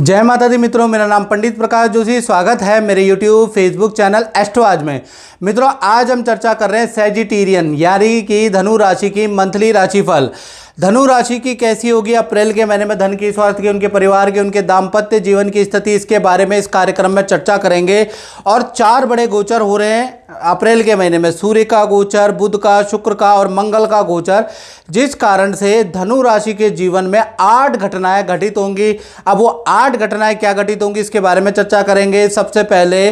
जय माता दी मित्रों मेरा नाम पंडित प्रकाश जोशी स्वागत है मेरे YouTube फेसबुक चैनल एस्ट्रोआज में मित्रों आज हम चर्चा कर रहे हैं सेजिटेरियन यानी कि धनु राशि की मंथली राशिफल धनु राशि की कैसी होगी अप्रैल के महीने में धन की स्वास्थ्य की उनके परिवार की उनके दाम्पत्य जीवन की स्थिति इसके बारे में इस कार्यक्रम में चर्चा करेंगे और चार बड़े गोचर हो रहे हैं अप्रैल के महीने में सूर्य का गोचर बुध का शुक्र का और मंगल का गोचर जिस कारण से धनु राशि के जीवन में आठ घटनाएं घटित होंगी अब वो आठ घटनाएं क्या घटित होंगी इसके बारे में चर्चा करेंगे सबसे पहले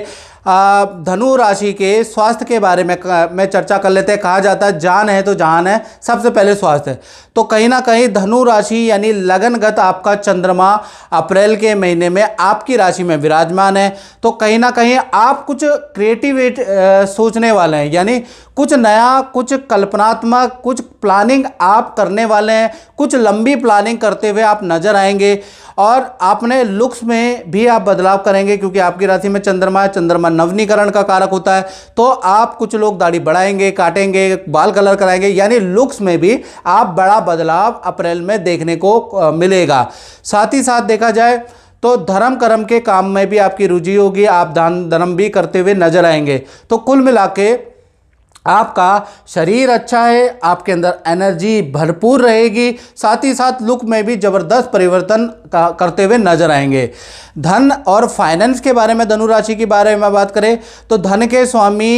धनु राशि के स्वास्थ्य के बारे में मैं चर्चा कर लेते हैं कहा जाता है जान है तो जान है सबसे पहले स्वास्थ्य है तो कहीं ना कहीं धनु राशि यानी लगनगत आपका चंद्रमा अप्रैल के महीने में आपकी राशि में विराजमान है तो कहीं ना कहीं आप कुछ क्रिएटिविट सोचने वाले हैं यानी कुछ नया कुछ कल्पनात्मक कुछ प्लानिंग आप करने वाले हैं कुछ लंबी प्लानिंग करते हुए आप नज़र आएंगे और आपने लुक्स में भी आप बदलाव करेंगे क्योंकि आपकी राशि में चंद्रमा है चंद्रमा नवनीकरण का कारक होता है तो आप कुछ लोग दाढ़ी बढ़ाएंगे काटेंगे बाल कलर कराएंगे यानी लुक्स में भी आप बड़ा बदलाव अप्रैल में देखने को मिलेगा साथ ही साथ देखा जाए तो धर्म कर्म के काम में भी आपकी रुचि होगी आप दान धर्म भी करते हुए नजर आएंगे तो कुल मिला के आपका शरीर अच्छा है आपके अंदर एनर्जी भरपूर रहेगी साथ ही साथ लुक में भी ज़बरदस्त परिवर्तन का करते हुए नजर आएंगे धन और फाइनेंस के बारे में धनु राशि के बारे में बात करें तो धन के स्वामी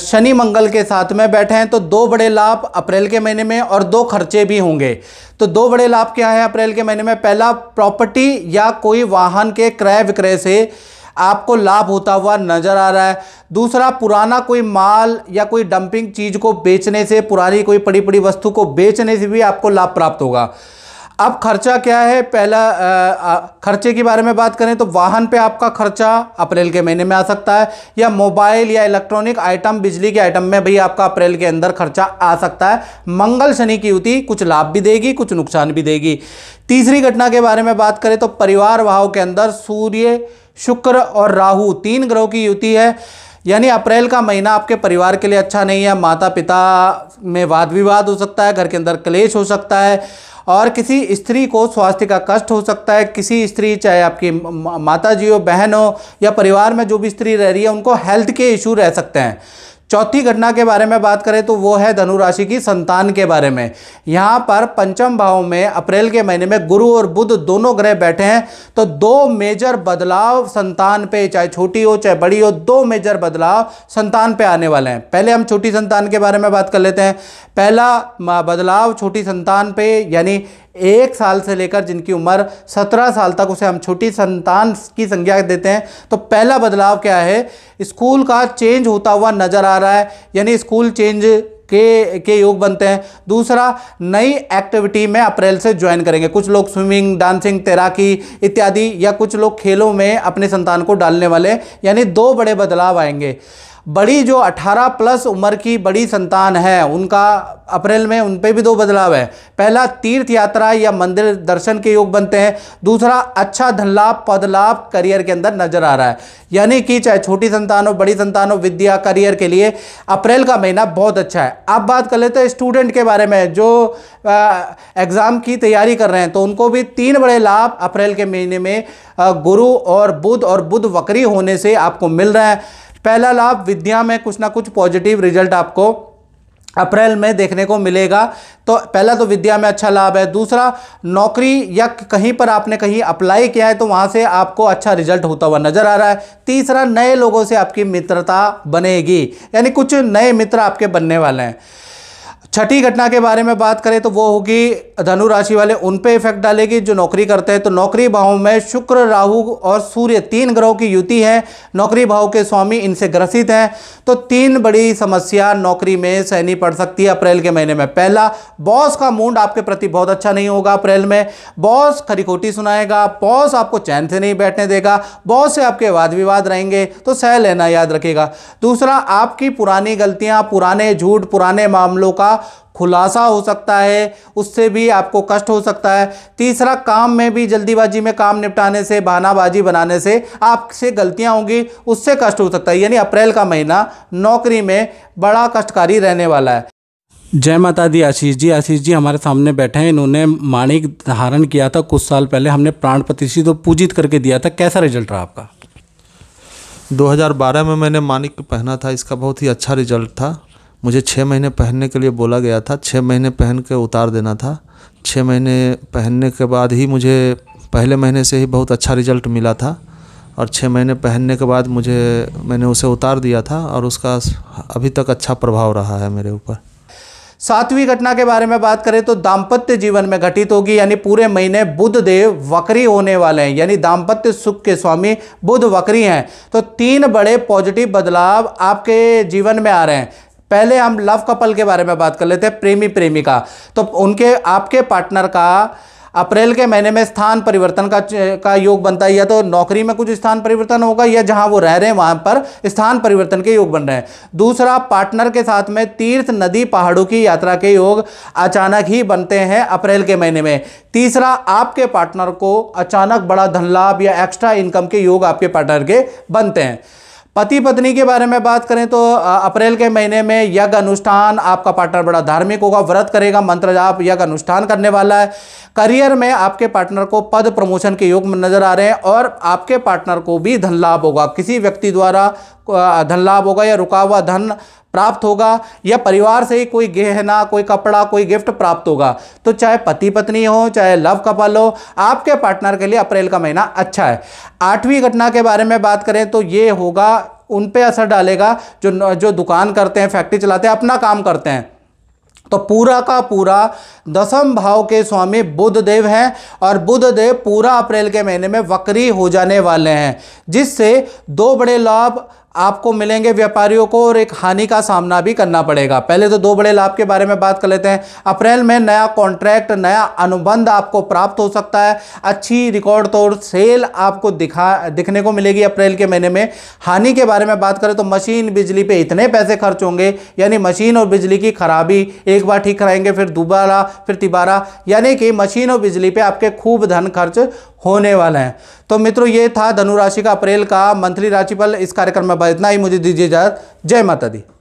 शनि मंगल के साथ में बैठे हैं तो दो बड़े लाभ अप्रैल के महीने में और दो खर्चे भी होंगे तो दो बड़े लाभ क्या है अप्रैल के महीने में पहला प्रॉपर्टी या कोई वाहन के क्रय विक्रय से आपको लाभ होता हुआ नज़र आ रहा है दूसरा पुराना कोई माल या कोई डंपिंग चीज़ को बेचने से पुरानी कोई पड़ी पड़ी वस्तु को बेचने से भी आपको लाभ प्राप्त होगा अब खर्चा क्या है पहला खर्चे के बारे में बात करें तो वाहन पे आपका खर्चा अप्रैल के महीने में आ सकता है या मोबाइल या इलेक्ट्रॉनिक आइटम बिजली के आइटम में भी आपका अप्रैल के अंदर खर्चा आ सकता है मंगल शनि की युति कुछ लाभ भी देगी कुछ नुकसान भी देगी तीसरी घटना के बारे में बात करें तो परिवार भाव के अंदर सूर्य शुक्र और राहु तीन ग्रहों की युति है यानी अप्रैल का महीना आपके परिवार के लिए अच्छा नहीं है माता पिता में वाद विवाद हो सकता है घर के अंदर क्लेश हो सकता है और किसी स्त्री को स्वास्थ्य का कष्ट हो सकता है किसी स्त्री चाहे आपकी माता जी हो बहन हो या परिवार में जो भी स्त्री रह रही है उनको हेल्थ के इशू रह सकते हैं चौथी घटना के बारे में बात करें तो वो है धनुराशि की संतान के बारे में यहाँ पर पंचम भाव में अप्रैल के महीने में गुरु और बुध दोनों ग्रह बैठे हैं तो दो मेजर बदलाव संतान पे चाहे छोटी हो चाहे बड़ी हो दो मेजर बदलाव संतान पे आने वाले हैं पहले हम छोटी संतान के बारे में बात कर लेते हैं पहला बदलाव छोटी संतान पे यानी एक साल से लेकर जिनकी उम्र सत्रह साल तक उसे हम छोटी संतान की संज्ञा देते हैं तो पहला बदलाव क्या है स्कूल का चेंज होता हुआ नजर आ रहा है यानी स्कूल चेंज के के योग बनते हैं दूसरा नई एक्टिविटी में अप्रैल से ज्वाइन करेंगे कुछ लोग स्विमिंग डांसिंग तैराकी इत्यादि या कुछ लोग खेलों में अपने संतान को डालने वाले यानी दो बड़े बदलाव आएंगे बड़ी जो 18 प्लस उम्र की बड़ी संतान है उनका अप्रैल में उन पर भी दो बदलाव है पहला तीर्थ यात्रा या मंदिर दर्शन के योग बनते हैं दूसरा अच्छा धन लाभ पदलाभ करियर के अंदर नजर आ रहा है यानी कि चाहे छोटी संतान हो बड़ी संतान हो विद्या करियर के लिए अप्रैल का महीना बहुत अच्छा है अब बात कर लेते हैं स्टूडेंट के बारे में जो एग्ज़ाम की तैयारी कर रहे हैं तो उनको भी तीन बड़े लाभ अप्रैल के महीने में गुरु और बुध और बुध वक्री होने से आपको मिल रहे हैं पहला लाभ विद्या में कुछ ना कुछ पॉजिटिव रिजल्ट आपको अप्रैल में देखने को मिलेगा तो पहला तो विद्या में अच्छा लाभ है दूसरा नौकरी या कहीं पर आपने कहीं अप्लाई किया है तो वहाँ से आपको अच्छा रिजल्ट होता हुआ नज़र आ रहा है तीसरा नए लोगों से आपकी मित्रता बनेगी यानी कुछ नए मित्र आपके बनने वाले हैं छठी घटना के बारे में बात करें तो वो होगी धनु राशि वाले उन पे इफेक्ट डालेगी जो नौकरी करते हैं तो नौकरी भावों में शुक्र राहु और सूर्य तीन ग्रहों की युति है नौकरी भाव के स्वामी इनसे ग्रसित हैं तो तीन बड़ी समस्या नौकरी में सहनी पड़ सकती है अप्रैल के महीने में पहला बॉस का मूड आपके प्रति बहुत अच्छा नहीं होगा अप्रैल में बॉस खरीखोटी सुनाएगा बॉस आपको चैन से नहीं बैठने देगा बॉस से आपके वाद विवाद रहेंगे तो सह लेना याद रखेगा दूसरा आपकी पुरानी गलतियाँ पुराने झूठ पुराने मामलों का खुलासा हो सकता है उससे भी आपको कष्ट हो सकता है तीसरा काम में भी जल्दीबाजी में काम निपटाने से बहानाबाजी बनाने से आपसे गलतियां होंगी उससे कष्ट हो सकता है यानी अप्रैल का महीना नौकरी में बड़ा कष्टकारी रहने वाला है जय माता दी आशीष जी आशीष जी हमारे सामने बैठे हैं इन्होंने माणिक धारण किया था कुछ साल पहले हमने प्राण प्रतिष्ठित पूजित करके दिया था कैसा रिजल्ट रहा आपका 2012 में मैंने मानिक पहना था इसका बहुत ही अच्छा रिजल्ट था मुझे छः महीने पहनने के लिए बोला गया था छः महीने पहन के उतार देना था छः महीने पहनने के बाद ही मुझे पहले महीने से ही बहुत अच्छा रिजल्ट मिला था और छः महीने पहनने के बाद मुझे मैंने उसे उतार दिया था और उसका अभी तक अच्छा प्रभाव रहा है मेरे ऊपर सातवीं घटना के बारे में बात करें तो दाम्पत्य जीवन में घटित होगी यानी पूरे महीने बुध देव वक्री होने वाले हैं यानी दाम्पत्य सुख के स्वामी बुध वक्री हैं तो तीन बड़े पॉजिटिव बदलाव आपके जीवन में आ रहे हैं पहले हम लव कपल के बारे में बात कर लेते हैं प्रेमी प्रेमिका तो उनके आपके पार्टनर का अप्रैल के महीने में स्थान परिवर्तन का का योग बनता है या तो नौकरी में कुछ स्थान परिवर्तन होगा या जहां वो रह रहे हैं वहां पर स्थान परिवर्तन के योग बन रहे हैं दूसरा पार्टनर के साथ में तीर्थ नदी पहाड़ों की यात्रा के योग अचानक ही बनते हैं अप्रैल के महीने में तीसरा आपके पार्टनर को अचानक बड़ा धन लाभ या एक्स्ट्रा इनकम के योग आपके पार्टनर के बनते हैं पति पत्नी के बारे में बात करें तो अप्रैल के महीने में यज्ञ अनुष्ठान आपका पार्टनर बड़ा धार्मिक होगा व्रत करेगा मंत्र जाप यज्ञ अनुष्ठान करने वाला है करियर में आपके पार्टनर को पद प्रमोशन के योग में नजर आ रहे हैं और आपके पार्टनर को भी धन लाभ होगा किसी व्यक्ति द्वारा धन लाभ होगा या रुका हुआ धन प्राप्त होगा या परिवार से ही कोई गहना कोई कपड़ा कोई गिफ्ट प्राप्त होगा तो चाहे पति पत्नी हो चाहे लव कपल हो आपके पार्टनर के लिए अप्रैल का महीना अच्छा है आठवीं घटना के बारे में बात करें तो ये होगा उन पे असर डालेगा जो जो दुकान करते हैं फैक्ट्री चलाते हैं अपना काम करते हैं तो पूरा का पूरा दसम भाव के स्वामी बुद्ध देव हैं और बुद्ध देव पूरा अप्रैल के महीने में वक्री हो जाने वाले हैं जिससे दो बड़े लाभ आपको मिलेंगे व्यापारियों को और एक हानि का सामना भी करना पड़ेगा पहले तो दो बड़े लाभ के बारे में बात कर लेते हैं अप्रैल में नया कॉन्ट्रैक्ट नया अनुबंध आपको प्राप्त हो सकता है अच्छी रिकॉर्ड तौर सेल आपको दिखा दिखने को मिलेगी अप्रैल के महीने में हानि के बारे में बात करें तो मशीन बिजली पर इतने पैसे खर्च होंगे यानी मशीन और बिजली की खराबी एक बार ठीक कराएंगे फिर दोबारा फिर तिबारा यानी कि मशीन और बिजली पर आपके खूब धन खर्च होने वाले हैं तो मित्रों ये था धनुराशि का अप्रैल का मंथली राशिफल इस कार्यक्रम में बस इतना ही मुझे दीजिए इजाजत जय माता दी